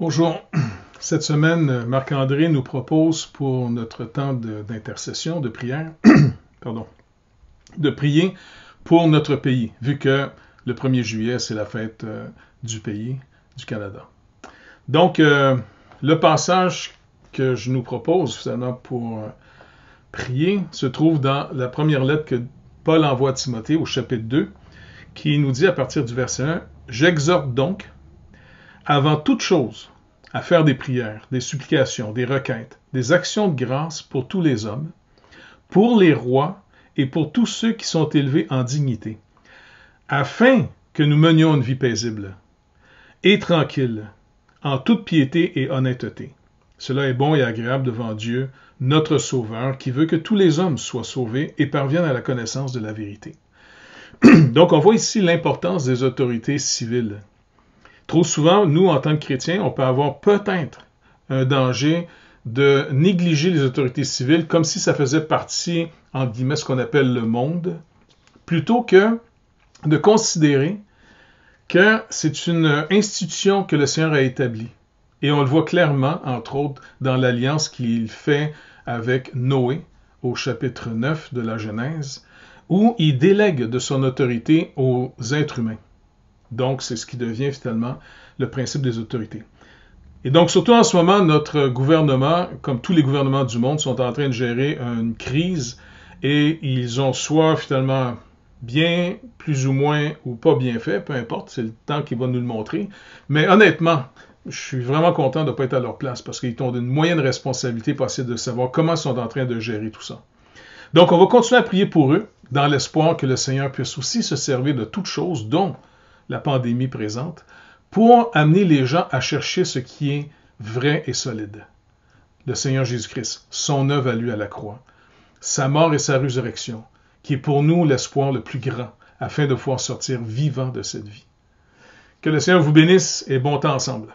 Bonjour. Cette semaine, Marc-André nous propose pour notre temps d'intercession, de, prière, pardon, de prier pour notre pays, vu que le 1er juillet, c'est la fête euh, du pays, du Canada. Donc, euh, le passage que je nous propose, finalement pour euh, prier, se trouve dans la première lettre que Paul envoie à Timothée au chapitre 2, qui nous dit à partir du verset 1, J'exhorte donc, avant toute chose, à faire des prières, des supplications, des requêtes, des actions de grâce pour tous les hommes, pour les rois et pour tous ceux qui sont élevés en dignité, afin que nous menions une vie paisible et tranquille, en toute piété et honnêteté. Cela est bon et agréable devant Dieu, notre Sauveur, qui veut que tous les hommes soient sauvés et parviennent à la connaissance de la vérité. Donc on voit ici l'importance des autorités civiles Trop souvent, nous, en tant que chrétiens, on peut avoir peut-être un danger de négliger les autorités civiles comme si ça faisait partie, en guillemets, ce qu'on appelle le monde, plutôt que de considérer que c'est une institution que le Seigneur a établie. Et on le voit clairement, entre autres, dans l'alliance qu'il fait avec Noé au chapitre 9 de la Genèse, où il délègue de son autorité aux êtres humains. Donc, c'est ce qui devient finalement le principe des autorités. Et donc, surtout en ce moment, notre gouvernement, comme tous les gouvernements du monde, sont en train de gérer une crise et ils ont soit finalement bien, plus ou moins, ou pas bien fait, peu importe, c'est le temps qui va nous le montrer. Mais honnêtement, je suis vraiment content de ne pas être à leur place parce qu'ils ont une moyenne responsabilité possible de savoir comment ils sont en train de gérer tout ça. Donc, on va continuer à prier pour eux dans l'espoir que le Seigneur puisse aussi se servir de toutes choses, dont la pandémie présente, pour amener les gens à chercher ce qui est vrai et solide. Le Seigneur Jésus-Christ, son œuvre à lui à la croix, sa mort et sa résurrection, qui est pour nous l'espoir le plus grand, afin de pouvoir sortir vivant de cette vie. Que le Seigneur vous bénisse et bon temps ensemble.